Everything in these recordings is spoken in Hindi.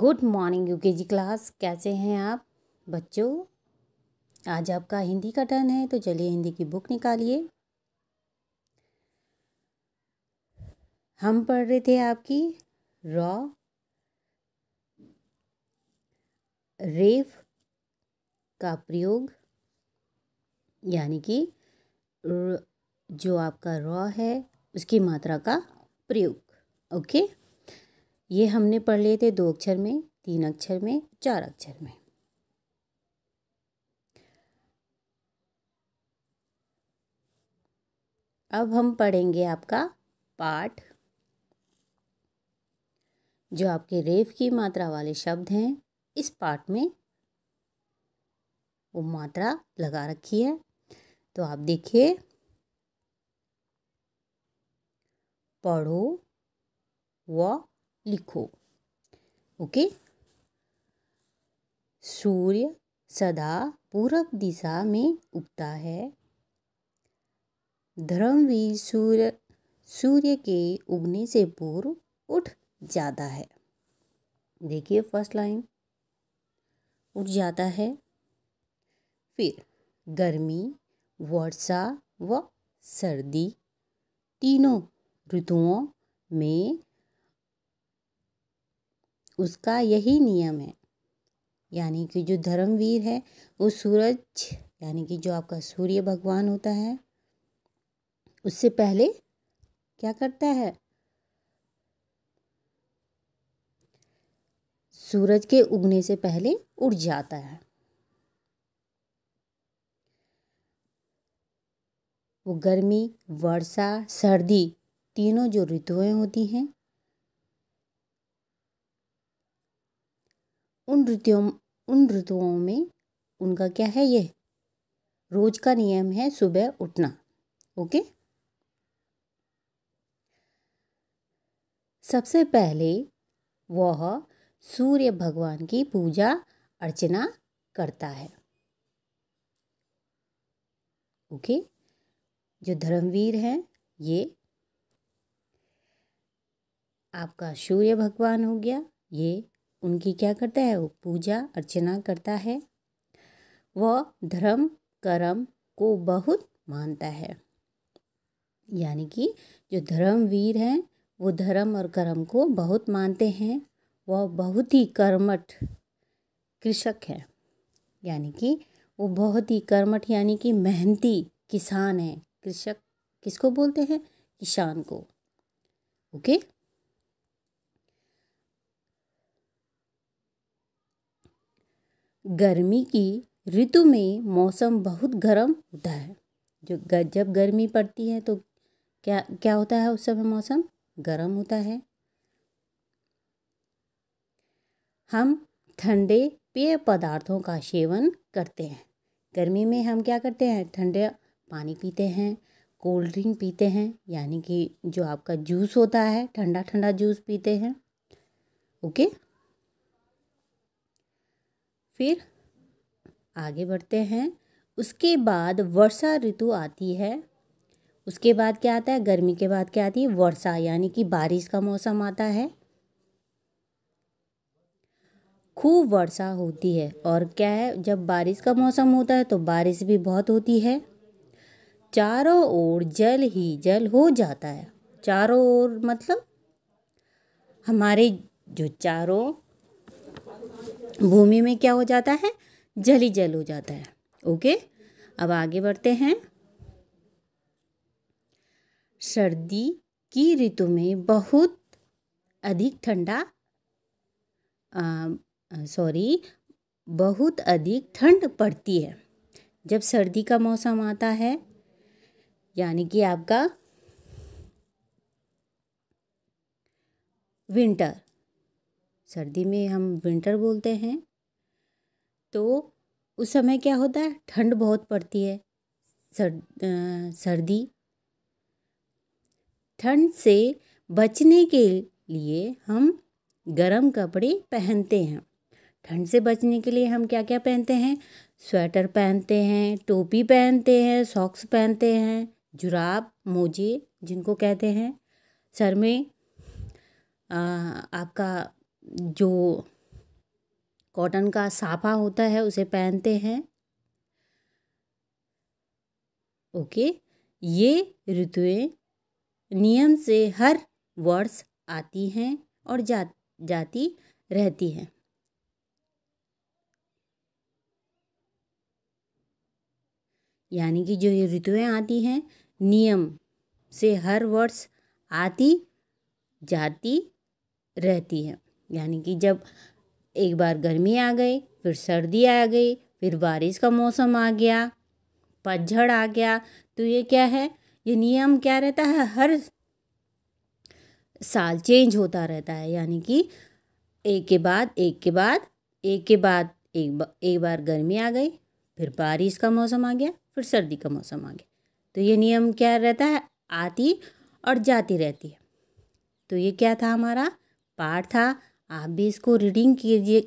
गुड मॉर्निंग यू के जी क्लास कैसे हैं आप बच्चों आज आपका हिंदी का टर्न है तो चलिए हिंदी की बुक निकालिए हम पढ़ रहे थे आपकी रॉ रेफ का प्रयोग यानी कि जो आपका रॉ है उसकी मात्रा का प्रयोग ओके okay? ये हमने पढ़ लिए थे दो अक्षर में तीन अक्षर में चार अक्षर में अब हम पढ़ेंगे आपका पाठ जो आपके रेफ की मात्रा वाले शब्द हैं इस पाठ में वो मात्रा लगा रखी है तो आप देखिए पढ़ो व लिखो ओके सूर्य सदा पूर्व दिशा में उगता है धर्मवीर सूर्य सूर्य के उगने से पूर्व उठ जाता है देखिए फर्स्ट लाइन उठ जाता है फिर गर्मी वर्षा व सर्दी तीनों ऋतुओं में उसका यही नियम है यानी कि जो धर्मवीर है वो सूरज यानी कि जो आपका सूर्य भगवान होता है उससे पहले क्या करता है सूरज के उगने से पहले उड़ जाता है वो गर्मी वर्षा सर्दी तीनों जो ऋतुएं होती हैं उन ऋतुओं उन ऋतुओं में उनका क्या है ये रोज का नियम है सुबह उठना ओके सबसे पहले वह सूर्य भगवान की पूजा अर्चना करता है ओके जो धर्मवीर हैं ये आपका सूर्य भगवान हो गया ये उनकी क्या करता है वो पूजा अर्चना करता है वह धर्म कर्म को बहुत मानता है यानी कि जो धर्मवीर हैं वो धर्म और कर्म को बहुत मानते हैं वह बहुत ही कर्मठ कृषक है यानी कि वो बहुत ही कर्मठ यानी कि मेहनती किसान है कृषक किसको बोलते हैं किसान को ओके okay? गर्मी की ऋतु में मौसम बहुत गर्म होता है जो जब गर्मी पड़ती है तो क्या क्या होता है उस समय मौसम गर्म होता है हम ठंडे पेय पदार्थों का सेवन करते हैं गर्मी में हम क्या करते हैं ठंडे पानी पीते हैं कोल्ड ड्रिंक पीते हैं यानी कि जो आपका जूस होता है ठंडा ठंडा जूस पीते हैं ओके फिर आगे बढ़ते हैं उसके बाद वर्षा ऋतु आती है उसके बाद क्या आता है गर्मी के बाद क्या आती है वर्षा यानी कि बारिश का मौसम आता है खूब वर्षा होती है और क्या है जब बारिश का मौसम होता है तो बारिश भी बहुत होती है चारों ओर जल ही जल हो जाता है चारों ओर मतलब हमारे जो चारों भूमि में क्या हो जाता है जली जल हो जाता है ओके अब आगे बढ़ते हैं सर्दी की ऋतु में बहुत अधिक ठंडा सॉरी बहुत अधिक ठंड पड़ती है जब सर्दी का मौसम आता है यानी कि आपका विंटर सर्दी में हम विंटर बोलते हैं तो उस समय क्या होता है ठंड बहुत पड़ती है सर सर्दी ठंड से बचने के लिए हम गर्म कपड़े पहनते हैं ठंड से बचने के लिए हम क्या क्या पहनते हैं स्वेटर पहनते हैं टोपी पहनते हैं सॉक्स पहनते हैं जुराब मोजे जिनको कहते हैं सर में आ, आपका जो कॉटन का साफा होता है उसे पहनते हैं ओके ये ऋतुएं नियम से हर वर्ष आती हैं और जा जाती रहती हैं यानी कि जो ये ऋतुएं आती हैं नियम से हर वर्ष आती जाती रहती हैं यानी कि जब एक बार गर्मी आ गई फिर सर्दी आ गई फिर बारिश का मौसम आ गया पतझड़ आ गया तो ये क्या है ये नियम क्या रहता है हर साल चेंज होता रहता है यानी कि एक के बाद एक के बाद एक के बाद एक बा, एक बार गर्मी आ गई फिर बारिश का मौसम आ गया फिर सर्दी का मौसम आ गया तो ये नियम क्या रहता है आती और जाती रहती है तो ये क्या था हमारा पाठ था आप भी इसको रीडिंग कीजिए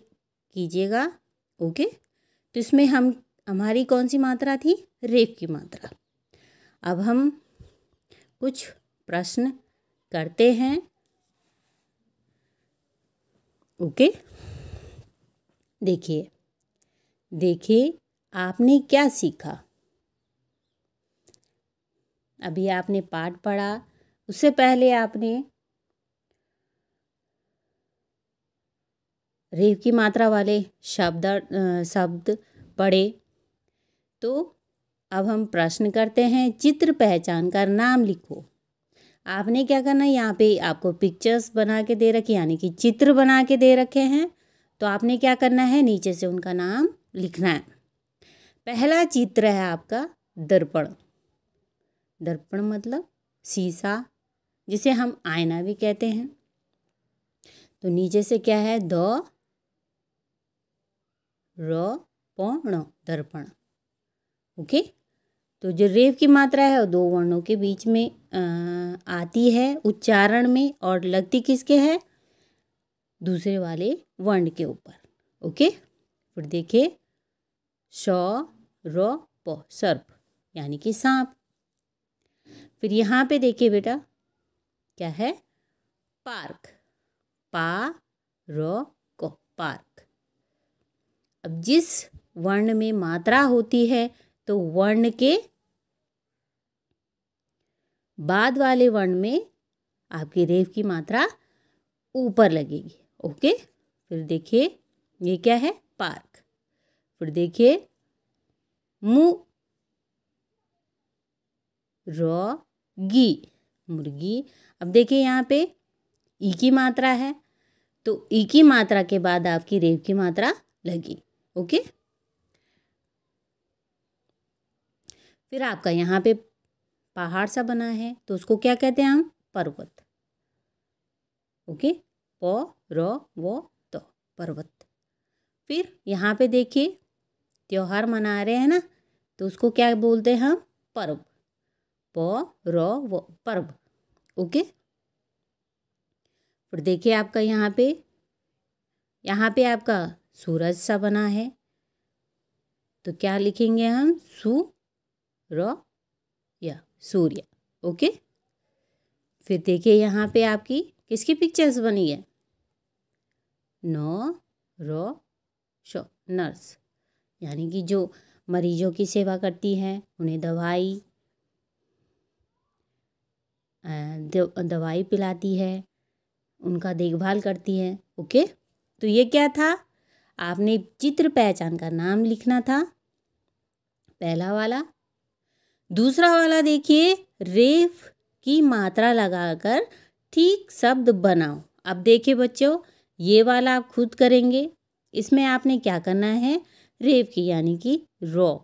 कीजिएगा ओके तो इसमें हम हमारी कौन सी मात्रा थी रेप की मात्रा अब हम कुछ प्रश्न करते हैं ओके देखिए देखिए आपने क्या सीखा अभी आपने पाठ पढ़ा उससे पहले आपने रेव की मात्रा वाले शब्द शब्द पढ़े तो अब हम प्रश्न करते हैं चित्र पहचान का नाम लिखो आपने क्या करना है यहाँ पे आपको पिक्चर्स बना के दे रखे यानी कि चित्र बना के दे रखे हैं तो आपने क्या करना है नीचे से उनका नाम लिखना है पहला चित्र है आपका दर्पण दर्पण मतलब शीशा जिसे हम आयना भी कहते हैं तो नीचे से क्या है द रौण दर्पण ओके तो जो रेव की मात्रा है वो दो वर्णों के बीच में आ, आती है उच्चारण में और लगती किसके है दूसरे वाले वर्ण के ऊपर ओके फिर देखिए शौ र प सर्प यानी कि सांप फिर यहाँ पे देखिए बेटा क्या है पार्क पा र को पार्क अब जिस वर्ण में मात्रा होती है तो वर्ण के बाद वाले वर्ण में आपकी रेव की मात्रा ऊपर लगेगी ओके फिर देखिए ये क्या है पार्क फिर देखिए मु रॉगी मुर्गी अब देखिए यहाँ पे ई की मात्रा है तो ई की मात्रा के बाद आपकी रेव की मात्रा लगी ओके फिर आपका यहाँ पे पहाड़ सा बना है तो उसको क्या कहते हैं हम पर्वत ओके प र व त पर्वत फिर यहाँ पे देखिए त्यौहार मना रहे हैं ना तो उसको क्या बोलते हैं हम पर्व प र व पर्व ओके फिर देखिए आपका यहाँ पे यहाँ पे आपका सूरज सा बना है तो क्या लिखेंगे हम सु र या सूर्य ओके फिर देखिए यहाँ पे आपकी किसकी पिक्चर्स बनी है नौ रो शो नर्स यानी कि जो मरीजों की सेवा करती है उन्हें दवाई दवाई पिलाती है उनका देखभाल करती है ओके तो ये क्या था आपने चित्र पहचान का नाम लिखना था पहला वाला दूसरा वाला देखिए रेफ की मात्रा लगाकर ठीक शब्द बनाओ अब देखिए बच्चों ये वाला आप खुद करेंगे इसमें आपने क्या करना है रेफ की यानी कि रॉ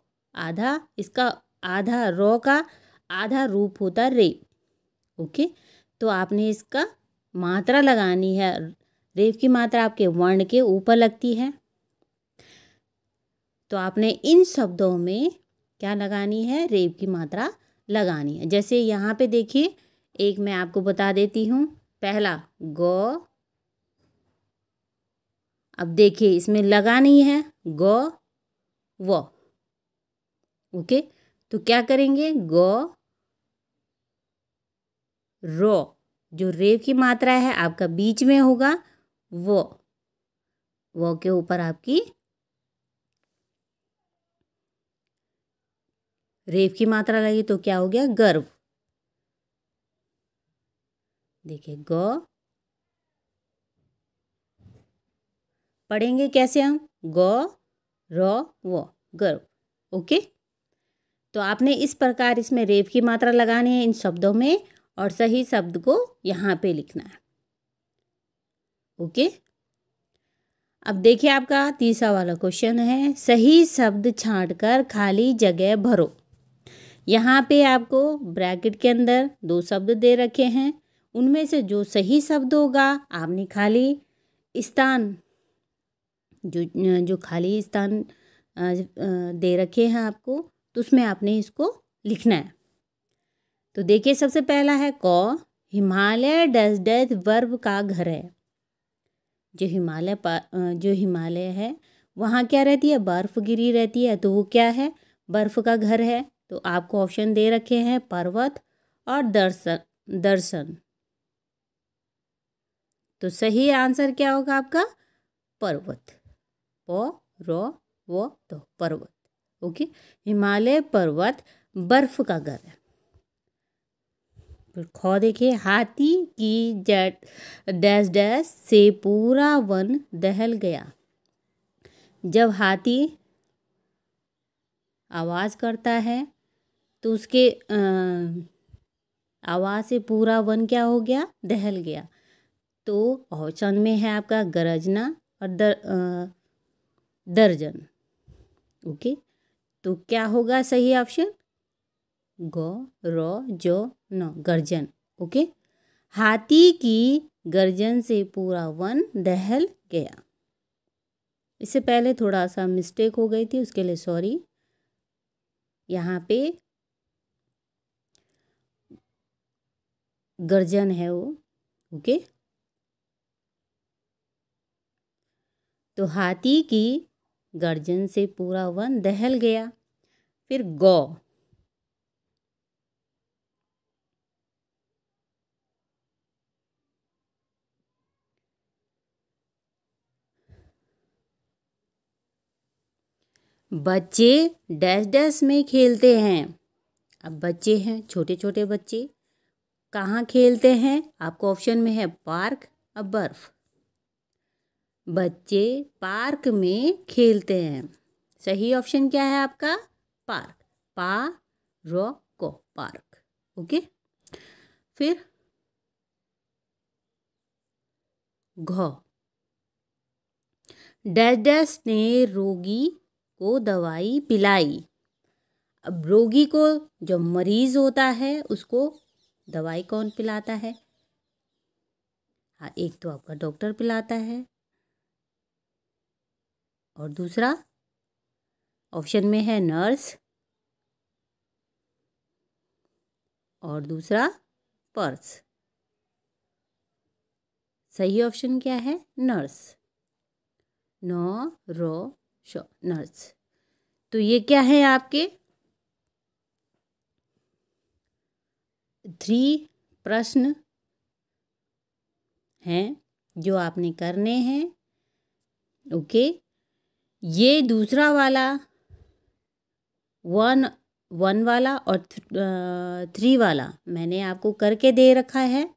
आधा इसका आधा रॉ का आधा रूप होता रेफ ओके तो आपने इसका मात्रा लगानी है रेफ की मात्रा आपके वर्ण के ऊपर लगती है तो आपने इन शब्दों में क्या लगानी है रेप की मात्रा लगानी है जैसे यहाँ पे देखिए एक मैं आपको बता देती हूँ पहला गौ अब देखिए इसमें लगानी है गौ व ओके तो क्या करेंगे गौ रो जो रेव की मात्रा है आपका बीच में होगा वो वो के ऊपर आपकी रेव की मात्रा लगी तो क्या हो गया गर्व देखिए ग पढ़ेंगे कैसे हम ग र व गर्व ओके तो आपने इस प्रकार इसमें रेव की मात्रा लगानी है इन शब्दों में और सही शब्द को यहाँ पे लिखना है ओके अब देखिए आपका तीसरा वाला क्वेश्चन है सही शब्द छांटकर खाली जगह भरो यहाँ पे आपको ब्रैकेट के अंदर दो शब्द दे रखे हैं उनमें से जो सही शब्द होगा आपने खाली स्थान जो जो खाली स्थान दे रखे हैं आपको तो उसमें आपने इसको लिखना है तो देखिए सबसे पहला है क हिमालय डस डेथ वर्ब का घर है जो हिमालय जो हिमालय है वहाँ क्या रहती है बर्फ़ गिरी रहती है तो वो क्या है बर्फ़ का घर है तो आपको ऑप्शन दे रखे हैं पर्वत और दर्शन दर्शन तो सही आंसर क्या होगा आपका पर्वत प रो वो तो पर्वत ओके हिमालय पर्वत बर्फ का घर है फिर खो देखिए हाथी की जट डैश डैश से पूरा वन दहल गया जब हाथी आवाज़ करता है तो उसके आवाज़ से पूरा वन क्या हो गया दहल गया तो औचन में है आपका गरजना और दर दर्जन ओके तो क्या होगा सही ऑप्शन ग र ज न गर्जन ओके हाथी की गर्जन से पूरा वन दहल गया इससे पहले थोड़ा सा मिस्टेक हो गई थी उसके लिए सॉरी यहाँ पे गर्जन है वो ओके तो हाथी की गर्जन से पूरा वन दहल गया फिर गौ बच्चे डैश डैश में खेलते हैं अब बच्चे हैं छोटे छोटे बच्चे कहाँ खेलते हैं आपको ऑप्शन में है पार्क और बर्फ बच्चे पार्क में खेलते हैं सही ऑप्शन क्या है आपका पार्क पा रो को पार्क ओके फिर घ डैश डैश ने रोगी को दवाई पिलाई अब रोगी को जो मरीज होता है उसको दवाई कौन पिलाता है हाँ एक तो आपका डॉक्टर पिलाता है और दूसरा ऑप्शन में है नर्स और दूसरा पर्स सही ऑप्शन क्या है nurse no row show nurse तो ये क्या है आपके थ्री प्रश्न हैं जो आपने करने हैं ओके ये दूसरा वाला वन वन वाला और थ्री वाला मैंने आपको करके दे रखा है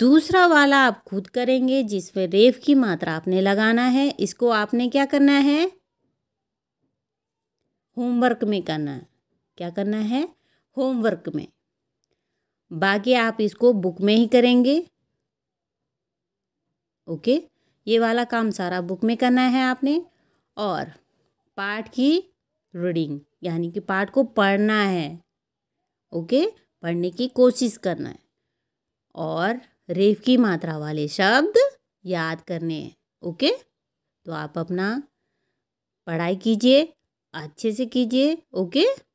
दूसरा वाला आप खुद करेंगे जिसमें रेफ की मात्रा आपने लगाना है इसको आपने क्या करना है होमवर्क में करना है क्या करना है होमवर्क में बाकी आप इसको बुक में ही करेंगे ओके ये वाला काम सारा बुक में करना है आपने और पाठ की रीडिंग यानी कि पाठ को पढ़ना है ओके पढ़ने की कोशिश करना है और रेफ की मात्रा वाले शब्द याद करने हैं ओके तो आप अपना पढ़ाई कीजिए अच्छे से कीजिए ओके